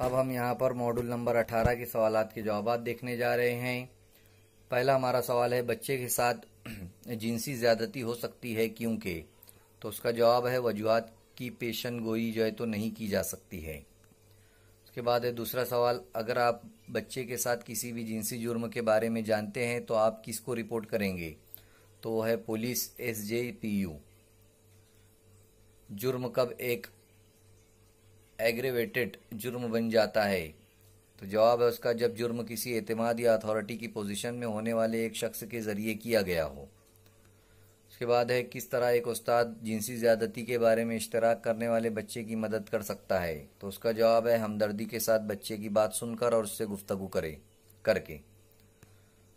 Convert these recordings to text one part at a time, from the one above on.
अब हम यहाँ पर मॉड्यूल नंबर 18 के सवाल के जवाब देखने जा रहे हैं पहला हमारा सवाल है बच्चे के साथ जिनसी ज़्यादती हो सकती है क्योंकि तो उसका जवाब है वजूहत की पेशन गोई जो है तो नहीं की जा सकती है उसके बाद है दूसरा सवाल अगर आप बच्चे के साथ किसी भी जिनसी जुर्म के बारे में जानते हैं तो आप किसको रिपोर्ट करेंगे तो वह है police S J P U जुर्म कब एक एग्रेवेटेड जुर्म बन जाता है तो जवाब है उसका जब जुर्म किसी एतमाद या अथॉरिटी की पोजीशन में होने वाले एक शख्स के ज़रिए किया गया हो उसके बाद है किस तरह एक उस्ताद जिनसी ज़्यादती के बारे में इश्तराक करने वाले बच्चे की मदद कर सकता है तो उसका जवाब है हमदर्दी के साथ बच्चे की बात सुनकर और उससे गुफ्तगु करे करके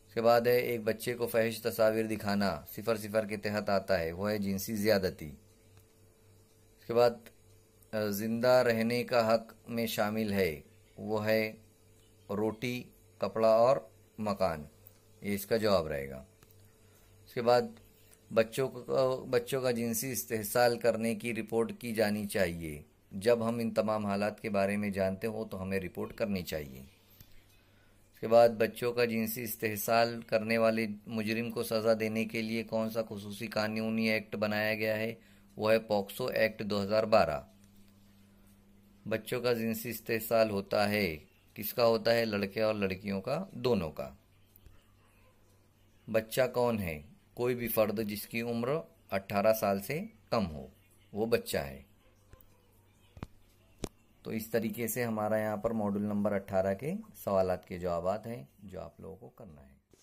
उसके बाद है एक बच्चे को फहश तस्वीर दिखाना सिफर सिफर के तहत आता है वह है जिनसी ज़्यादती उसके बाद ज़िंदा रहने का हक में शामिल है वो है रोटी कपड़ा और मकान ये इसका जवाब रहेगा उसके बाद बच्चों को बच्चों का जिनसी इस्तेसाल करने की रिपोर्ट की जानी चाहिए जब हम इन तमाम हालात के बारे में जानते हो तो हमें रिपोर्ट करनी चाहिए उसके बाद बच्चों का जिनसी इस्तेसाल करने वाले मुजरिम को सज़ा देने के लिए कौन सा खसूसी कानूनी एक्ट बनाया गया है वह है पॉक्सो एक्ट दो बच्चों का जिनसी इस्तेसाल होता है किसका होता है लड़के और लड़कियों का दोनों का बच्चा कौन है कोई भी फर्द जिसकी उम्र 18 साल से कम हो वो बच्चा है तो इस तरीके से हमारा यहाँ पर मॉड्यूल नंबर 18 के सवालत के जवाब हैं जो आप लोगों को करना है